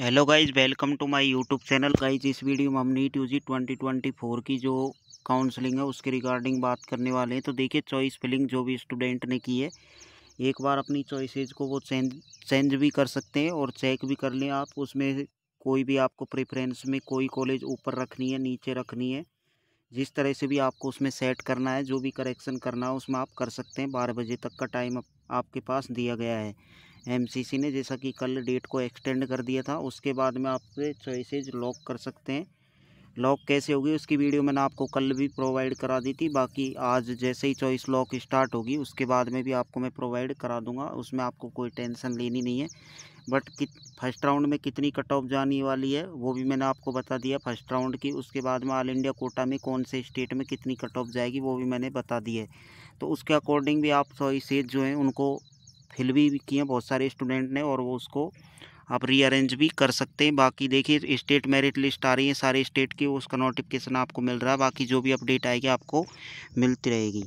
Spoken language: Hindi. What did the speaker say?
hello guys welcome to my YouTube channel guys इस वीडियो में हम NEET U G twenty twenty four की जो काउंसलिंग है उसके रिगार्डिंग बात करने वाले हैं तो देखिए चॉइस फिलिंग जो भी स्टूडेंट ने की है एक बार अपनी चॉइसेज को वो चेंज चेंज भी कर सकते हैं और चेक भी कर लें आप उसमें कोई भी आपको प्रेफरेंस में कोई कॉलेज ऊपर रखनी है नीचे रखनी है जिस तरह से भी आपको उसमें सेट करना है जो भी करेक्शन करना है उसमें आप कर सकते हैं बारह बजे तक का टाइम आपके पास दिया गया है एमसीसी ने जैसा कि कल डेट को एक्सटेंड कर दिया था उसके बाद में आप चॉइसेज लॉक कर सकते हैं लॉक कैसे होगी उसकी वीडियो मैंने आपको कल भी प्रोवाइड करा दी थी बाकी आज जैसे ही चॉइस लॉक स्टार्ट होगी उसके बाद में भी आपको मैं प्रोवाइड करा दूंगा उसमें आपको कोई टेंशन लेनी नहीं है बट कित फर्स्ट राउंड में कितनी कट ऑफ जाने वाली है वो भी मैंने आपको बता दिया फर्स्ट राउंड की उसके बाद में ऑल इंडिया कोटा में कौन से स्टेट में कितनी कट ऑफ जाएगी वो भी मैंने बता दी है तो उसके अकॉर्डिंग भी आप चॉइसेज जो हैं उनको फिल भी किए बहुत सारे स्टूडेंट ने और वो उसको आप रीअरेंज भी कर सकते हैं बाकी देखिए स्टेट मेरिट लिस्ट आ रही है सारे स्टेट की उसका नोटिफिकेशन आपको मिल रहा है बाकी जो भी अपडेट आएगी आपको मिलती रहेगी